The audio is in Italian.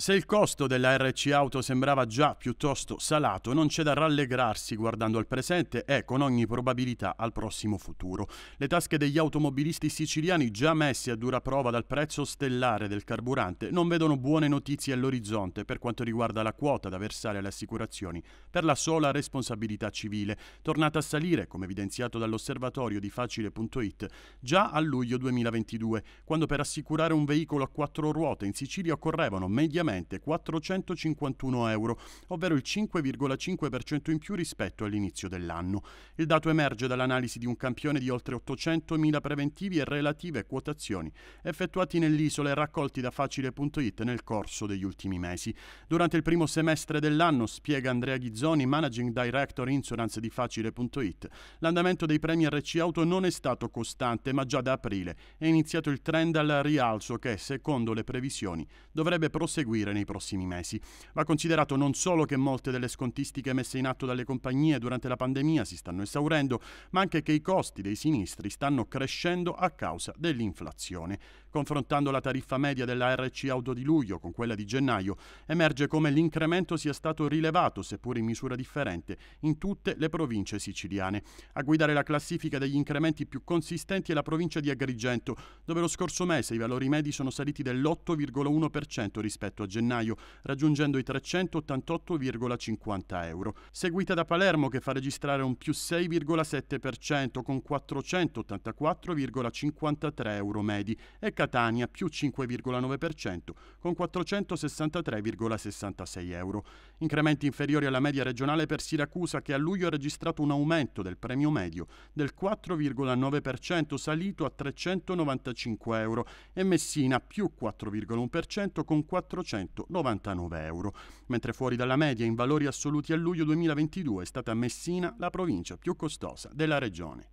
Se il costo della RC Auto sembrava già piuttosto salato, non c'è da rallegrarsi guardando al presente e con ogni probabilità al prossimo futuro. Le tasche degli automobilisti siciliani, già messi a dura prova dal prezzo stellare del carburante, non vedono buone notizie all'orizzonte per quanto riguarda la quota da versare alle assicurazioni per la sola responsabilità civile, tornata a salire, come evidenziato dall'osservatorio di facile.it, già a luglio 2022, quando per assicurare un veicolo a quattro ruote in Sicilia occorrevano mediamente complessivamente 451 euro, ovvero il 5,5% in più rispetto all'inizio dell'anno. Il dato emerge dall'analisi di un campione di oltre 800.000 preventivi e relative quotazioni effettuati nell'isola e raccolti da facile.it nel corso degli ultimi mesi. Durante il primo semestre dell'anno, spiega Andrea Ghizzoni, Managing Director Insurance di facile.it, l'andamento dei premi RC Auto non è stato costante, ma già da aprile è iniziato il trend al rialzo che, secondo le previsioni, dovrebbe proseguire seguire nei prossimi mesi. Va considerato non solo che molte delle scontistiche messe in atto dalle compagnie durante la pandemia si stanno esaurendo, ma anche che i costi dei sinistri stanno crescendo a causa dell'inflazione. Confrontando la tariffa media della RC Auto di luglio con quella di gennaio, emerge come l'incremento sia stato rilevato, seppur in misura differente, in tutte le province siciliane. A guidare la classifica degli incrementi più consistenti è la provincia di Agrigento, dove lo scorso mese i valori medi sono saliti dell'8,1% rispetto a gennaio, raggiungendo i 388,50 euro, seguita da Palermo che fa registrare un più 6,7% con 484,53 euro medi e Catania più 5,9% con 463,66 euro. Incrementi inferiori alla media regionale per Siracusa che a luglio ha registrato un aumento del premio medio del 4,9% salito a 395 euro e Messina più 4,1% con 400 499 euro, mentre fuori dalla media in valori assoluti a luglio 2022 è stata Messina la provincia più costosa della regione.